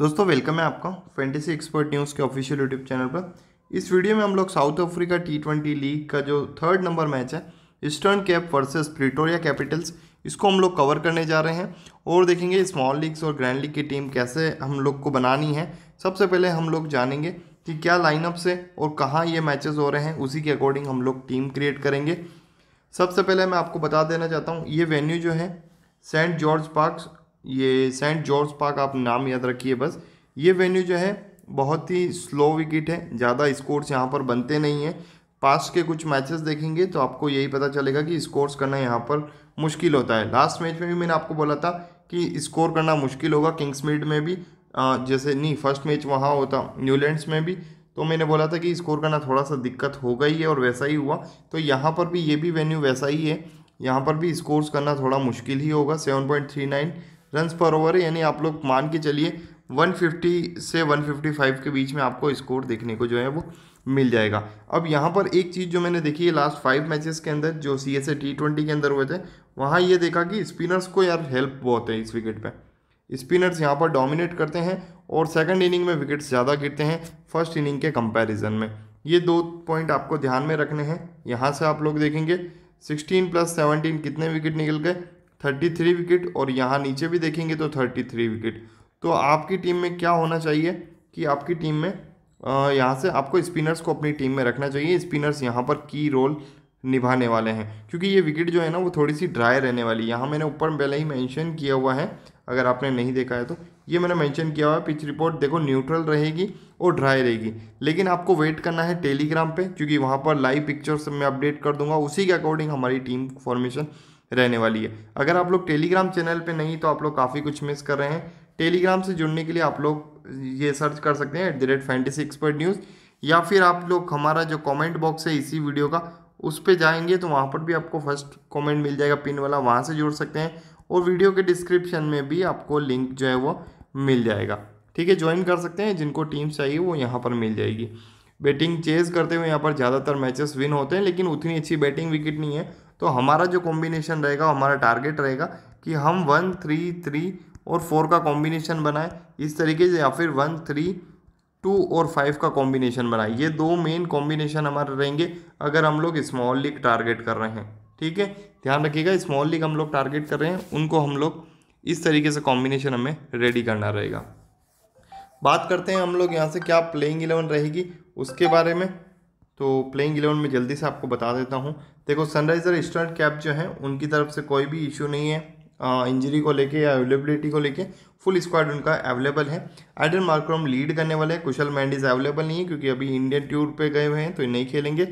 दोस्तों वेलकम है आपका फैंटेसी एक्सपर्ट न्यूज़ के ऑफिशियल यूट्यूब चैनल पर इस वीडियो में हम लोग South Africa T twenty league का जो थर्ड नंबर मैच है Eastern Cape versus Pretoria Capitals इसको हम लोग कवर करने जा रहे हैं और देखेंगे स्मॉल लीग्स और ग्रैंड लीग की टीम कैसे हम लोग को बनानी है सबसे पहले हम लोग जानेंगे कि क्या लाइनअप से और कहाँ ये मैचेस हो रहे हैं उसी के अकॉर्डिंग हम लोग टीम क्रिएट करेंगे सबसे पहले मैं आपको बता देना चाहता हूँ ये वेन्यू जो है सेंट जॉर्ज पार्क ये सेंट जॉर्ज पार्क आप नाम याद रखिए बस ये वेन्यू जो है बहुत ही स्लो विकेट है ज़्यादा स्कोर्स यहाँ पर बनते नहीं हैं पास्ट के कुछ मैचेस देखेंगे तो आपको यही पता चलेगा कि स्कोर्स करना यहाँ पर मुश्किल होता है लास्ट मैच में भी मैंने आपको बोला था कि स्कोर करना मुश्किल होगा किंग्स मीड में भी जैसे नहीं फर्स्ट मैच वहाँ होता न्यूलैंड्स में भी तो मैंने बोला था कि स्कोर करना थोड़ा सा दिक्कत हो गई है और वैसा ही हुआ तो यहाँ पर भी ये भी वेन्यू वैसा ही है यहाँ पर भी स्कोर्स करना थोड़ा मुश्किल ही होगा seven point three nine runs पर ओवर है यानी आप लोग मान के चलिए 150 से 155 के बीच में आपको स्कोर देखने को जो है वो मिल जाएगा अब यहाँ पर एक चीज़ जो मैंने देखी है लास्ट फाइव मैचेस के अंदर जो C S A T twenty के अंदर हुए थे वहाँ ये देखा कि स्पिनर्स को यार हेल्प बहुत है इस विकेट पर स्पिनर्स यहाँ पर डोमिनेट करते हैं और सेकंड इनिंग में विकेट्स ज़्यादा गिरते हैं फर्स्ट इनिंग के कंपैरिजन में ये दो पॉइंट आपको ध्यान में रखने हैं यहाँ से आप लोग देखेंगे सिक्सटीन प्लस सेवनटीन कितने विकेट निकल गए थर्टी थ्री विकेट और यहाँ नीचे भी देखेंगे तो थर्टी थ्री विकेट तो आपकी टीम में क्या होना चाहिए कि आपकी टीम में यहाँ से आपको स्पिनर्स को अपनी टीम में रखना चाहिए स्पिनर्स यहाँ पर की रोल निभाने वाले हैं क्योंकि ये विकेट जो है ना वो थोड़ी सी ड्राई रहने वाली यहाँ मैंने ऊपर पहले ही मैंशन किया हुआ है अगर आपने नहीं देखा है तो ये मैंने मेंशन किया हुआ है पिच रिपोर्ट देखो न्यूट्रल रहेगी और ड्राई रहेगी लेकिन आपको वेट करना है टेलीग्राम पे क्योंकि वहाँ पर लाइव पिक्चर्स मैं अपडेट कर दूंगा उसी के अकॉर्डिंग हमारी टीम फॉर्मेशन रहने वाली है अगर आप लोग टेलीग्राम चैनल पे नहीं तो आप लोग काफ़ी कुछ मिस कर रहे हैं टेलीग्राम से जुड़ने के लिए आप लोग ये सर्च कर सकते हैं at the rate fantasy expert news या फिर आप लोग हमारा जो कॉमेंट बॉक्स है इसी वीडियो का उस पर जाएंगे तो वहाँ पर भी आपको फर्स्ट कॉमेंट मिल जाएगा पिन वाला वहाँ से जुड़ सकते हैं और वीडियो के डिस्क्रिप्शन में भी आपको लिंक जो है वो मिल जाएगा ठीक है ज्वाइन कर सकते हैं जिनको टीम्स चाहिए वो यहाँ पर मिल जाएगी बैटिंग चेज करते हुए यहाँ पर ज़्यादातर मैचेस विन होते हैं लेकिन उतनी अच्छी बैटिंग विकेट नहीं है तो हमारा जो कॉम्बिनेशन रहेगा हमारा टारगेट रहेगा कि हम वन थ्री थ्री और फोर का कॉम्बिनेशन बनाएं इस तरीके से या फिर वन थ्री टू और फाइव का कॉम्बिनेशन बनाए ये दो मेन कॉम्बिनेशन हमारे रहेंगे अगर हम लोग स्मॉल लीग टारगेट कर रहे हैं ठीक है ध्यान रखिएगा स्मॉल लीग हम लोग टारगेट कर रहे हैं उनको हम लोग इस तरीके से कॉम्बिनेशन हमें रेडी करना रहेगा बात करते हैं हम लोग यहाँ से क्या प्लेइंग इलेवन रहेगी उसके बारे में तो प्लेइंग इलेवन में जल्दी से आपको बता देता हूँ देखो सनराइज़र ईस्टर्न कैप जो है उनकी तरफ से कोई भी इशू नहीं है इंजरी को लेके या अवेलेबिलिटी को लेके फुल स्क्वाड उनका अवेलेबल है आइडन मार्क्रोम लीड करने वाले हैं कुशल मैंडिस अवेलेबल नहीं है क्योंकि अभी इंडियन टूर पे गए हुए हैं तो नहीं खेलेंगे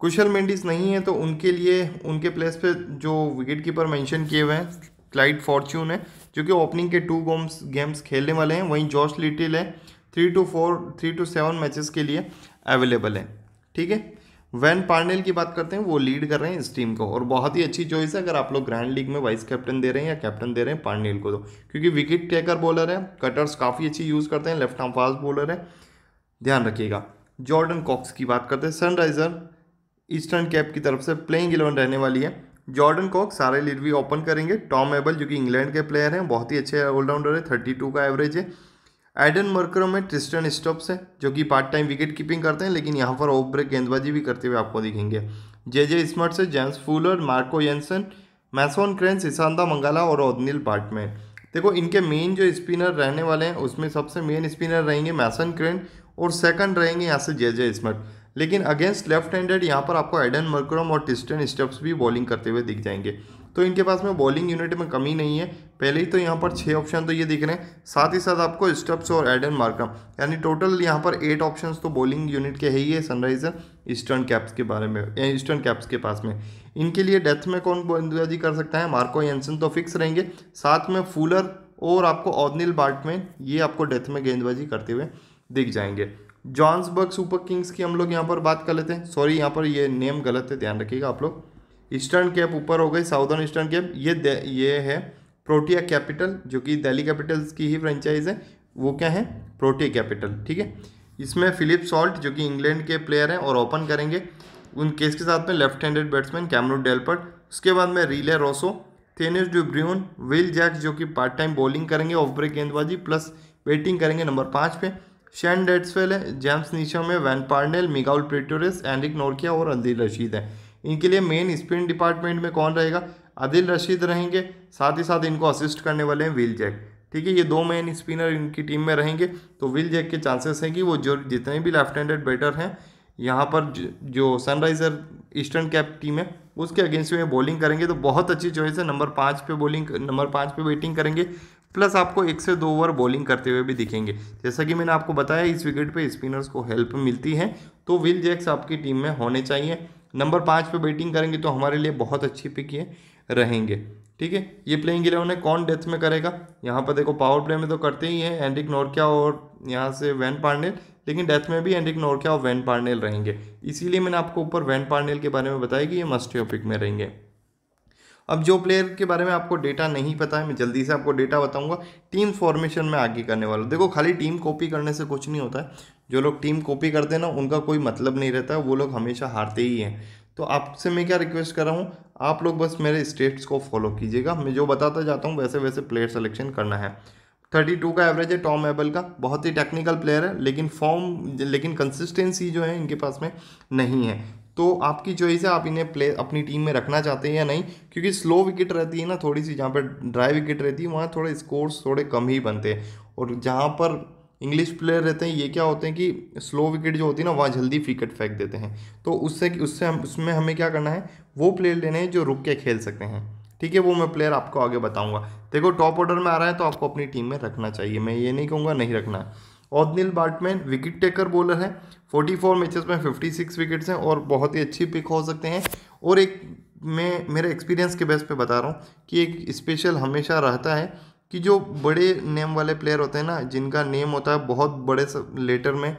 कुशल मैंडिस नहीं है तो उनके लिए उनके प्लेस पे जो विकेट कीपर मैंशन किए हुए हैं क्लाइड फॉर्च्यून है जो कि ओपनिंग के टू गोम्स गेम्स खेलने वाले हैं वहीं जॉर्ज लिटिल है three two four three two seven matches के लिए अवेलेबल है ठीक है वैन पार्नेल की बात करते हैं वो लीड कर रहे हैं इस टीम को और बहुत ही अच्छी चॉइस है अगर आप लोग ग्रैंड लीग में वाइस कैप्टन दे रहे हैं या कैप्टन दे रहे हैं पार्नेल को तो क्योंकि विकेट टेकर बॉलर है कटर्स काफ़ी अच्छी यूज़ करते हैं लेफ्ट आर्म फास्ट बॉलर है ध्यान रखिएगा जॉर्डन कॉक्स की बात करते हैं सनराइजर ईस्टर्न कैप की तरफ से प्लेइंग इलेवन रहने वाली है जॉर्डन कॉक सारे लीड भी ओपन करेंगे टॉम एबल जो कि इंग्लैंड के प्लेयर हैं बहुत ही अच्छे ऑलराउंडर है थर्टी टू का एवरेज है एडन मर्करो में ट्रिस्टन स्टॉप्स है जो कि पार्ट टाइम विकेट कीपिंग करते हैं लेकिन यहाँ पर ऑफ ब्रेक गेंदबाजी भी करते हुए आपको दिखेंगे जे जे स्मर्ट से James Fuller Marco Jansen Mason Crane Sisanda Magala और ओदनील पार्ट में देखो इनके मेन जो स्पिनर रहने वाले हैं उसमें सबसे मेन स्पिनर रहेंगे मैसन क्रेन और सेकंड रहेंगे यहाँ से जे जे स्मर्ट लेकिन अगेंस्ट लेफ्ट हैंडेड यहाँ पर आपको एडन मर्क्रम और टिस्टन स्टप्स भी बॉलिंग करते हुए दिख जाएंगे तो इनके पास में बॉलिंग यूनिट में कमी नहीं है पहले ही तो यहाँ पर छः ऑप्शन तो ये दिख रहे हैं साथ ही साथ आपको स्टप्स और एड एंड मार्कम यानी टोटल यहाँ पर एट ऑप्शन तो बॉलिंग यूनिट के है ही है सनराइजर ईस्टर्न कैप्स के बारे में या ईस्टर्न कैप्स के पास में इनके लिए डेथ में कौन बल्लेबाजी कर सकता है मार्को एंसन तो फिक्स रहेंगे साथ में फूलर और आपको ओदनिल बार्टमैन ये आपको डेथ में गेंदबाजी करते हुए दिख जाएंगे जॉन्सबर्ग सुपर किंग्स की हम लोग यहाँ पर बात कर लेते हैं सॉरी यहाँ पर ये नेम गलत है ध्यान रखिएगा आप लोग ईस्टर्न कैप ऊपर हो गई साउदर्न ईस्टर्न कैप ये ये है प्रोटिया कैपिटल जो कि दिल्ली कैपिटल्स की ही फ्रेंचाइज है वो क्या है प्रोटिया कैपिटल ठीक है इसमें फिलिप सॉल्ट जो कि इंग्लैंड के प्लेयर हैं और ओपन करेंगे उन केस के साथ में left handed batsman Cameron Delport उसके बाद में Rilee Rossouw Theunis de Bruyn Will Jacks जो कि पार्ट टाइम बॉलिंग करेंगे ऑफ ब्रेक गेंदबाजी प्लस बैटिंग करेंगे नंबर पाँच पे शैन डेट्सवेल है जेम्स नीशम है Wayne Parnell Migael Pretorius Anrich Nortje और अंदिर रशीद है इनके लिए मेन स्पिन डिपार्टमेंट में कौन रहेगा अदिल रशीद रहेंगे साथ ही साथ इनको असिस्ट करने वाले हैं विल जैक ठीक है ये दो मेन स्पिनर इनकी टीम में रहेंगे तो विल जैक के चांसेस हैं कि वो जो जितने भी लेफ्ट हैंडेड बैटर हैं यहाँ पर जो सनराइज़र ईस्टर्न कैप टीम है उसके अगेंस्ट में बॉलिंग करेंगे तो बहुत अच्छी चॉइस है नंबर पाँच पे बॉलिंग नंबर पाँच पे बैटिंग करेंगे प्लस आपको एक से दो ओवर बॉलिंग करते हुए भी दिखेंगे जैसा कि मैंने आपको बताया इस विकेट पे स्पिनर्स को हेल्प मिलती है तो विल जैक्स आपकी टीम में होने चाहिए नंबर पाँच पे बैटिंग करेंगे तो हमारे लिए बहुत अच्छी पिक है रहेंगे ठीक है ये प्लेइंग इलेवन है कौन डेथ में करेगा यहाँ पर देखो पावर प्ले में तो करते ही हैं एंड्रिक नोरकिया और यहाँ से वैन पार्नेल लेकिन डेथ में भी एंड्रिक नोरकिया और वैन पार्नेल रहेंगे इसीलिए मैंने आपको ऊपर वैन पार्नेल के बारे में बताया कि ये मस्टियोपिक में रहेंगे अब जो प्लेयर के बारे में आपको डेटा नहीं पता है मैं जल्दी से आपको डेटा बताऊंगा टीम फॉर्मेशन में आगे करने वाला देखो खाली टीम कॉपी करने से कुछ नहीं होता है जो लोग टीम कॉपी करते हैं ना उनका कोई मतलब नहीं रहता वो लोग हमेशा हारते ही हैं तो आपसे मैं क्या रिक्वेस्ट कर रहा हूँ आप लोग बस मेरे स्टेट्स को फॉलो कीजिएगा मैं जो बताता जाता हूँ वैसे वैसे प्लेयर सेलेक्शन करना है थर्टी टू का एवरेज है टॉम एबल का बहुत ही टेक्निकल प्लेयर है लेकिन फॉर्म लेकिन कंसिस्टेंसी जो है इनके पास में नहीं है तो आपकी चॉइस है आप इन्हें प्ले अपनी टीम में रखना चाहते हैं या नहीं क्योंकि स्लो विकेट रहती है ना थोड़ी सी जहाँ पर ड्राई विकेट रहती है वहाँ थोड़े स्कोर्स थोड़े कम ही बनते हैं और जहाँ पर इंग्लिश प्लेयर रहते हैं ये क्या होते हैं कि स्लो विकेट जो होती है ना वहाँ जल्दी विकेट फेंक देते हैं तो उससे उससे हम उसमें हमें क्या करना है वो प्लेयर लेने हैं जो रुक के खेल सकते हैं ठीक है वो मैं प्लेयर आपको आगे बताऊंगा देखो टॉप ऑर्डर में आ रहा है तो आपको अपनी टीम में रखना चाहिए मैं ये नहीं कहूँगा नहीं रखना है Ottniel Baartman wicket taker bowler है फोर्टी मैचेस में सिक्स विकेट्स हैं और बहुत ही अच्छी पिक हो सकते हैं और एक मैं मेरे एक्सपीरियंस के बेस पे बता रहा हूँ कि एक स्पेशल हमेशा रहता है कि जो बड़े नेम वाले प्लेयर होते हैं ना जिनका नेम होता है बहुत बड़े लेटर में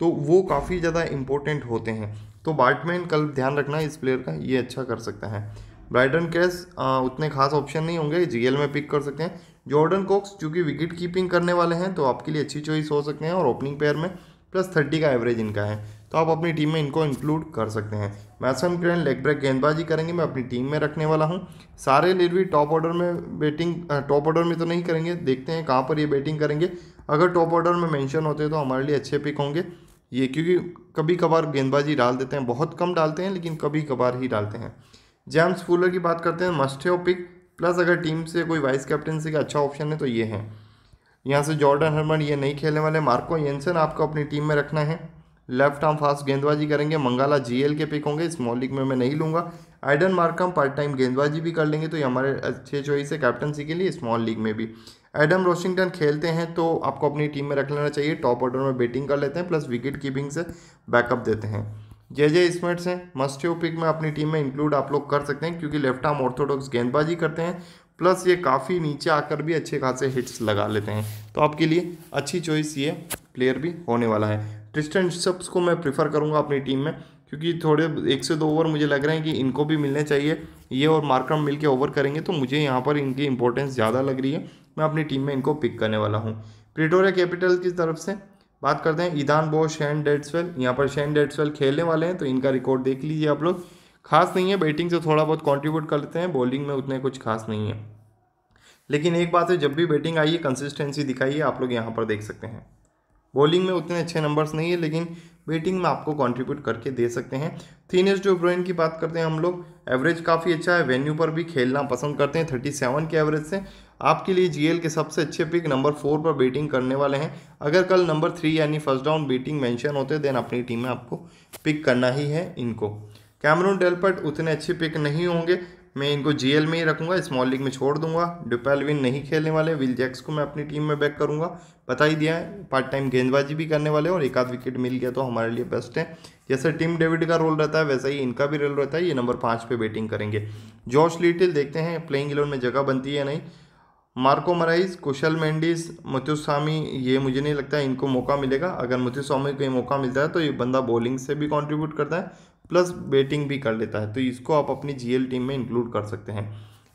तो वो काफ़ी ज़्यादा इम्पोर्टेंट होते हैं तो बैटमैन कल ध्यान रखना इस प्लेयर का ये अच्छा कर सकता है ब्राइडन कैस उतने खास ऑप्शन नहीं होंगे जीएल में पिक कर सकते हैं जॉर्डन कॉक्स चूँकि विकेट कीपिंग करने वाले हैं तो आपके लिए अच्छी चॉइस हो सकते हैं और ओपनिंग पेयर में प्लस थर्टी का एवरेज इनका है तो आप अपनी टीम में इनको इंक्लूड कर सकते हैं मैसम किरण लेग ब्रेक गेंदबाजी करेंगे मैं अपनी टीम में रखने वाला हूँ सारे लिडवी टॉप ऑर्डर में बैटिंग टॉप ऑर्डर में तो नहीं करेंगे देखते हैं कहाँ पर ये बैटिंग करेंगे अगर टॉप ऑर्डर में मेंशन होते हैं तो हमारे लिए अच्छे पिक होंगे ये क्योंकि कभी कभार गेंदबाजी डाल देते हैं बहुत कम डालते हैं लेकिन कभी कभार ही डालते हैं जेम्स फूलर की बात करते हैं मस्टेओ पिक प्लस अगर टीम से कोई वाइस कैप्टनसी का अच्छा ऑप्शन है तो ये है यहाँ से जॉर्डन हर्मन ये नहीं खेलने वाले मार्को येंसन आपको अपनी टीम में रखना है लेफ्ट आर्म फास्ट गेंदबाजी करेंगे मंगाला जीएल के पिक होंगे स्मॉल लीग में मैं नहीं लूँगा आइडन मार्कम पार्ट टाइम गेंदबाजी भी कर लेंगे तो ये हमारे अच्छे चॉइस है कैप्टनसी के लिए स्मॉल लीग में भी एडम रोशिंगटन खेलते हैं तो आपको अपनी टीम में रख लेना चाहिए टॉप ऑर्डर में बैटिंग कर लेते हैं प्लस विकेट कीपिंग से बैकअप देते हैं जे जे स्मिट्स हैं मस्ट्यू पिक में अपनी टीम में इंक्लूड आप लोग कर सकते हैं क्योंकि लेफ्ट आर्म ऑर्थोडॉक्स गेंदबाजी करते हैं प्लस ये काफ़ी नीचे आकर भी अच्छे खासे हिट्स लगा लेते हैं तो आपके लिए अच्छी चॉइस ये प्लेयर भी होने वाला है ट्रिस्टन शब्स को मैं प्रीफर करूँगा अपनी टीम में क्योंकि थोड़े एक से दो ओवर मुझे लग रहे हैं कि इनको भी मिलने चाहिए ये और मार्क्रम मिलकर ओवर करेंगे तो मुझे यहाँ पर इनकी इंपॉर्टेंस ज़्यादा लग रही है मैं अपनी टीम में इनको पिक करने वाला हूँ प्रिटोरिया कैपिटल की तरफ से बात करते हैं ईदान बो शैन डेट्सवेल यहाँ पर शैन डेट्सवेल खेलने वाले हैं तो इनका रिकॉर्ड देख लीजिए आप लोग खास नहीं है बैटिंग से थोड़ा बहुत कॉन्ट्रीब्यूट कर लेते हैं बॉलिंग में उतने कुछ खास नहीं है लेकिन एक बात है जब भी बैटिंग आई है कंसिस्टेंसी दिखाई है आप लोग यहाँ पर देख सकते हैं बॉलिंग में उतने अच्छे नंबर्स नहीं है लेकिन बैटिंग में आपको कंट्रीब्यूट करके दे सकते हैं थीनेस जो ब्रोइन की बात करते हैं हम लोग एवरेज काफ़ी अच्छा है वेन्यू पर भी खेलना पसंद करते हैं थर्टी सेवन के एवरेज से आपके लिए जीएल के सबसे अच्छे पिक नंबर फोर पर बैटिंग करने वाले हैं अगर कल नंबर थ्री यानी फर्स्ट डाउन बैटिंग मैंशन होते देन अपनी टीम में आपको पिक करना ही है इनको कैमरून डेलपर्ट उतने अच्छे पिक नहीं होंगे मैं इनको जीएल में ही रखूंगा स्मॉल लीग में छोड़ दूंगा विन नहीं खेलने वाले विल जैक्स को मैं अपनी टीम में बैक करूंगा पता ही दिया है पार्ट टाइम गेंदबाजी भी करने वाले और एक आध विकेट मिल गया तो हमारे लिए बेस्ट है जैसे टीम डेविड का रोल रहता है वैसा ही इनका भी रोल रहता है ये नंबर पाँच पे बैटिंग करेंगे जॉर्ज लिटिल देखते हैं प्लेइंग इलेवन में जगह बनती है नहीं मार्को मराइज कुशल मेंडिस मुथुस्वामी ये मुझे नहीं लगता है इनको मौका मिलेगा अगर मुथुस्वामी को ये मौका मिलता है तो ये बंदा बॉलिंग से भी कंट्रीब्यूट करता है प्लस बेटिंग भी कर लेता है तो इसको आप अपनी जीएल टीम में इंक्लूड कर सकते हैं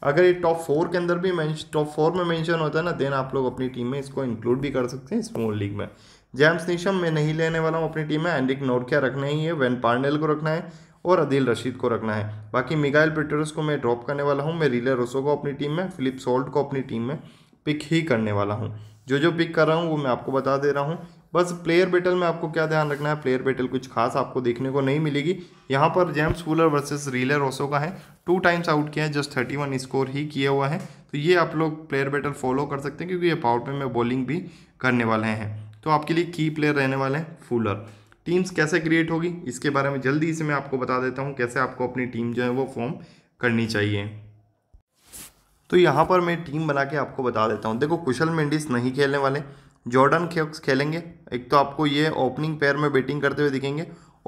अगर ये टॉप फोर के अंदर भी टॉप फोर में मेंशन होता है ना देन आप लोग अपनी टीम में इसको इंक्लूड भी कर सकते हैं स्मॉल लीग में जेम्स निशम मैं नहीं लेने वाला हूँ अपनी टीम में एंडिक नोरकिया रखना ही है वैन पार्नेल को रखना है और अदिल रशीद को रखना है बाकी मिगाइल पिटर्स को मैं ड्रॉप करने वाला हूँ मैं रिले रोसो को अपनी टीम में फिलिप सोल्ट को अपनी टीम में पिक ही करने वाला हूँ जो जो पिक कर रहा हूँ वो मैं आपको बता दे रहा हूँ बस प्लेयर बेटल में आपको क्या ध्यान रखना है प्लेयर बेटल कुछ खास आपको देखने को नहीं मिलेगी यहाँ पर James Fuller versus Rilee Rossouw का है टू टाइम्स आउट किया है जस्ट थर्टी वन स्कोर ही किया हुआ है तो ये आप लोग प्लेयर बेटल फॉलो कर सकते हैं क्योंकि ये पावर प्ले में बॉलिंग भी करने वाले हैं तो आपके लिए की प्लेयर रहने वाले हैं फूलर टीम्स कैसे क्रिएट होगी इसके बारे में जल्दी से मैं आपको बता देता हूँ कैसे आपको अपनी टीम जो है वो फॉर्म करनी चाहिए तो यहाँ पर मैं टीम बना के आपको बता देता हूँ देखो कुशल मेंडिस नहीं खेलने वाले जॉर्डन क्योक्स खेलेंगे एक तो आपको ये ओपनिंग पेयर में बैटिंग करते हुए दिखेंगे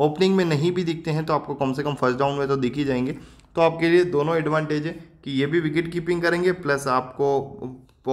ओपनिंग में नहीं भी दिखते हैं तो आपको कम से कम फर्स्ट डाउन में तो दिख ही जाएंगे तो आपके लिए दोनों एडवांटेज है कि ये भी विकेट कीपिंग करेंगे प्लस आपको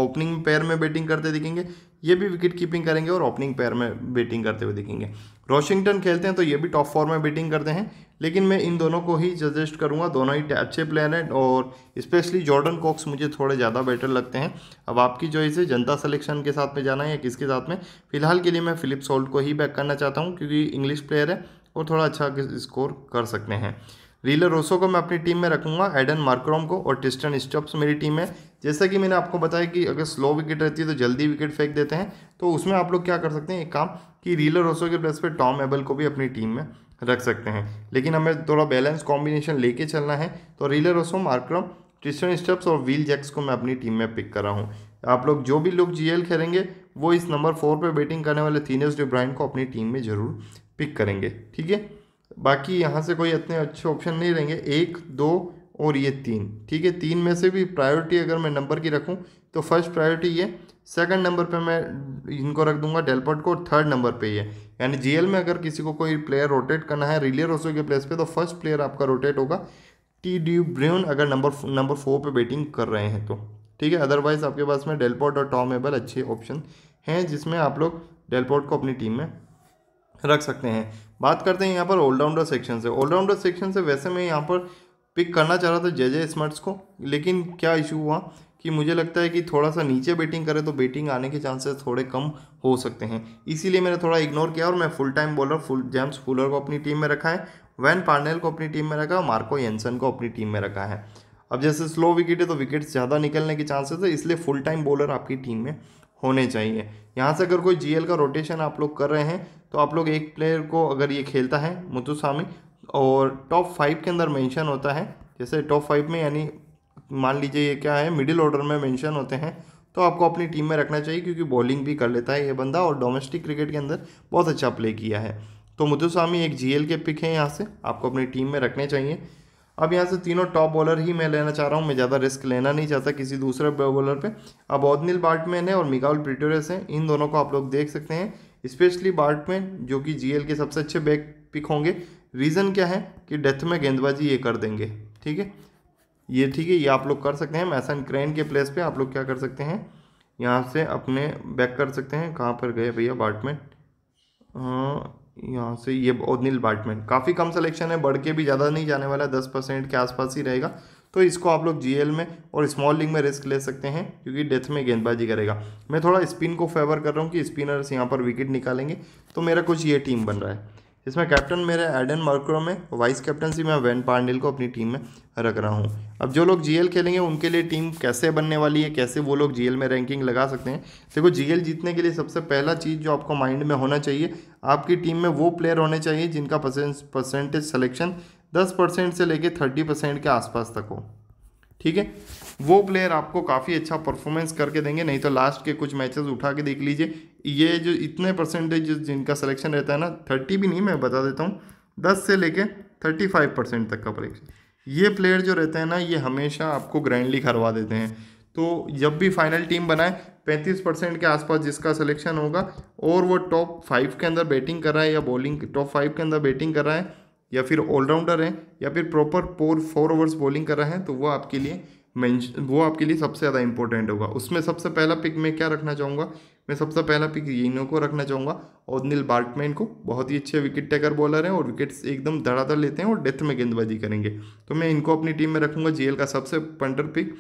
ओपनिंग पैर में बैटिंग करते दिखेंगे ये भी विकेट कीपिंग करेंगे और ओपनिंग पैर में बैटिंग करते हुए दिखेंगे वॉशिंगटन खेलते हैं तो ये भी टॉप फोर में बैटिंग करते हैं लेकिन मैं इन दोनों को ही सजेस्ट करूँगा दोनों ही अच्छे प्लेयर हैं और स्पेशली जॉर्डन कॉक्स मुझे थोड़े ज़्यादा बेटर लगते हैं अब आपकी जो है जनता सलेक्शन के साथ में जाना है या किसके साथ में फिलहाल के लिए मैं फिलिप सोल्ट को ही बैक करना चाहता हूँ क्योंकि इंग्लिश प्लेयर है और थोड़ा अच्छा स्कोर कर सकते हैं रीलर रोसो को मैं अपनी टीम में रखूंगा एडन मार्क्रोम को और टिस्टन स्टॉप्स मेरी टीम है जैसा कि मैंने आपको बताया कि अगर स्लो विकेट रहती है तो जल्दी विकेट फेंक देते हैं तो उसमें आप लोग क्या कर सकते हैं एक काम कि रीलर रोसो के प्लेस पर टॉम एबल को भी अपनी टीम में रख सकते हैं लेकिन हमें थोड़ा बैलेंस कॉम्बिनेशन लेके चलना है तो Rilee Rossouw Markram Tristan Stubbs और व्हील जैक्स को मैं अपनी टीम में पिक कर रहा हूँ आप लोग जो भी लोग जीएल खेलेंगे वो इस नंबर फोर पर बैटिंग करने वाले थीनस डिब्राइन को अपनी टीम में ज़रूर पिक करेंगे ठीक है बाकी यहाँ से कोई इतने अच्छे ऑप्शन नहीं रहेंगे एक दो और ये तीन ठीक है तीन में से भी प्रायोरिटी अगर मैं नंबर की रखूँ तो फर्स्ट प्रायोरिटी ये सेकंड नंबर पे मैं इनको रख दूंगा डेलपर्ट को और थर्ड नंबर पे ये यानी जीएल में अगर किसी को कोई प्लेयर रोटेट करना है रिलियर रोसो के प्लेस पे तो फर्स्ट प्लेयर आपका रोटेट होगा टी डी ब्रियन अगर नंबर नंबर फोर पे बैटिंग कर रहे हैं तो ठीक है अदरवाइज आपके पास में डेलपोर्ट और टॉम एबल अच्छे ऑप्शन हैं जिसमें आप लोग डेलपोर्ट को अपनी टीम में रख सकते हैं बात करते हैं यहाँ पर ऑलराउंडर सेक्शन से ऑलराउंडर सेक्शन से वैसे मैं यहाँ पर पिक करना चाह रहा था जय जय स्मर्ट्स को लेकिन क्या इशू हुआ कि मुझे लगता है कि थोड़ा सा नीचे बेटिंग करें तो बेटिंग आने के चांसेस थोड़े कम हो सकते हैं इसीलिए मैंने थोड़ा इग्नोर किया और मैं full time bowler full James Fuller को अपनी टीम में रखा है वैन पार्नेल को अपनी टीम में रखा है मार्को येंसन को अपनी टीम में रखा है अब जैसे स्लो विकेट है तो विकेट्स ज़्यादा निकलने के चांसेस है इसलिए फुल टाइम बॉलर आपकी टीम में होने चाहिए यहाँ से अगर कोई जीएल का रोटेशन आप लोग कर रहे हैं तो आप लोग एक प्लेयर को अगर ये खेलता है मुतुसामी और टॉप फाइव के अंदर मेंशन होता है जैसे टॉप फाइव में यानी मान लीजिए ये क्या है मिडिल ऑर्डर में मेंशन होते हैं तो आपको अपनी टीम में रखना चाहिए क्योंकि बॉलिंग भी कर लेता है ये बंदा और डोमेस्टिक क्रिकेट के अंदर बहुत अच्छा प्ले किया है तो मुथुस्वामी एक जी के पिक हैं यहाँ से आपको अपनी टीम में रखने चाहिए अब यहाँ से तीनों टॉप बॉलर ही मैं लेना चाह रहा हूँ मैं ज़्यादा रिस्क लेना नहीं चाहता किसी दूसरे बॉलर पे अब ओदनिल बार्टमैन है और मिकाउल प्रिटोरियस हैं इन दोनों को आप लोग देख सकते हैं स्पेशली बार्टमैन जो कि जीएल के सबसे अच्छे बैक पिक होंगे रीज़न क्या है कि डेथ में गेंदबाजी ये कर देंगे ठीक है ये ठीक है ये आप लोग कर सकते हैं मैसन क्रेन के प्लेस पे आप लोग क्या कर सकते हैं यहाँ से अपने बैक कर सकते हैं कहाँ पर गए भैया बाटमैन यहाँ से ये ओदनील बाटमैन काफ़ी कम सिलेक्शन है बढ़ के भी ज़्यादा नहीं जाने वाला दस परसेंट के आसपास ही रहेगा तो इसको आप लोग जीएल में और स्मॉल लिंग में रिस्क ले सकते हैं क्योंकि डेथ में गेंदबाजी करेगा मैं थोड़ा स्पिन को फेवर कर रहा हूँ कि स्पिनर्स यहाँ पर विकेट निकालेंगे तो मेरा कुछ ये टीम बन रहा है इसमें कैप्टन मेरे एडन मार्क्रो में वाइस कैप्टनसी में वैन पांडिल को अपनी टीम में रख रहा हूँ अब जो लोग जीएल खेलेंगे उनके लिए टीम कैसे बनने वाली है कैसे वो लोग जीएल में रैंकिंग लगा सकते हैं देखो जीएल जीतने के लिए सबसे पहला चीज़ जो आपको माइंड में होना चाहिए आपकी टीम में वो प्लेयर होने चाहिए जिनका परसेंटेज सलेक्शन दस परसेंट से लेकर थर्टी परसेंट के आसपास तक हो ठीक है वो प्लेयर आपको काफ़ी अच्छा परफॉर्मेंस करके देंगे नहीं तो लास्ट के कुछ मैचेस उठा के देख लीजिए ये जो इतने परसेंटेज जिनका सिलेक्शन रहता है ना थर्टी भी नहीं मैं बता देता हूँ दस से लेके थर्टी फाइव परसेंट तक का परीक्षा ये प्लेयर जो रहते हैं ना ये हमेशा आपको ग्रैंडली करवा देते हैं तो जब भी फाइनल टीम बनाए पैंतीस परसेंट के आसपास जिसका सिलेक्शन होगा और वो टॉप फाइव के अंदर बैटिंग कर रहा है या बॉलिंग टॉप फाइव के अंदर बैटिंग कर रहा है या फिर ऑलराउंडर हैं या फिर प्रॉपर पोर फोर ओवर्स बॉलिंग कर रहे हैं तो वो आपके लिए वो आपके लिए सबसे ज़्यादा इंपॉर्टेंट होगा उसमें सबसे पहला पिक मैं क्या रखना चाहूँगा मैं सबसे पहला पिक इनो को रखना चाहूँगा और नील बार्टमैन को बहुत ही अच्छे विकेट टेकर बॉलर हैं और विकेट्स एकदम धड़ाधड़ लेते हैं और डेथ में गेंदबाजी करेंगे तो मैं इनको अपनी टीम में रखूँगा जीएल का सबसे पंडर पिक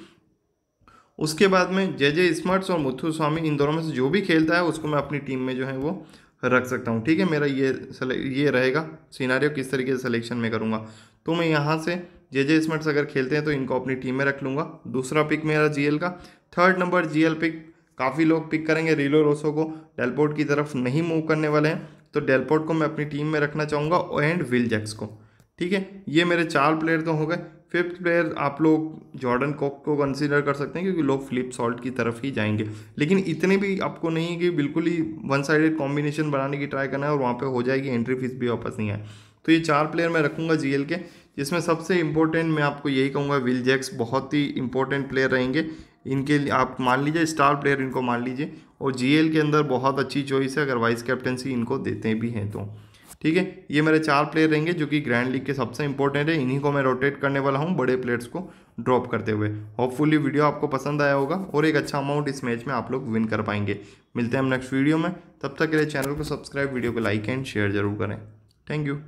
उसके बाद में जय जय स्मर्ट्स और मुथु स्वामी इन दोनों में से जो भी खेलता है उसको मैं अपनी टीम में जो है वो रख सकता हूँ ठीक है मेरा ये ये रहेगा सीनारी किस तरीके से सिलेक्शन में करूँगा तो मैं यहाँ से जे जे स्मर्ट्स अगर खेलते हैं तो इनको अपनी टीम में रख लूँगा दूसरा पिक मेरा जीएल का थर्ड नंबर जीएल पिक काफ़ी लोग पिक करेंगे रिलो रोसो को डेलपोर्ट की तरफ नहीं मूव करने वाले हैं तो डेलपोर्ट को मैं अपनी टीम में रखना चाहूँगा एंड विल जैक्स को ठीक है ये मेरे चार प्लेयर तो हो गए फिफ्थ प्लेयर आप लोग जॉर्डन कॉक को कंसीडर कर सकते हैं क्योंकि लोग फ्लिप सॉल्ट की तरफ ही जाएंगे लेकिन इतने भी आपको नहीं है कि बिल्कुल ही वन साइडेड कॉम्बिनेशन बनाने की ट्राई करना है और वहाँ पे हो जाएगी एंट्री फीस भी वापस नहीं आए तो ये चार प्लेयर मैं रखूँगा जी के जिसमें सबसे इम्पोर्टेंट मैं आपको यही कहूँगा विल जैक्स बहुत ही इंपॉर्टेंट प्लेयर रहेंगे इनके लिए आप मान लीजिए स्टार प्लेयर इनको मान लीजिए और जी के अंदर बहुत अच्छी चॉइस है अगर वाइस कैप्टनसी इनको देते भी हैं तो ठीक है ये मेरे चार प्लेयर रहेंगे जो कि ग्रैंड लीग के सबसे इंपॉर्टेंट है इन्हीं को मैं रोटेट करने वाला हूँ बड़े प्लेयर्स को ड्रॉप करते हुए होपफुली वीडियो आपको पसंद आया होगा और एक अच्छा अमाउंट इस मैच में आप लोग विन कर पाएंगे मिलते हैं हम नेक्स्ट वीडियो में तब तक के लिए चैनल को सब्सक्राइब वीडियो को लाइक एंड शेयर जरूर करें थैंक यू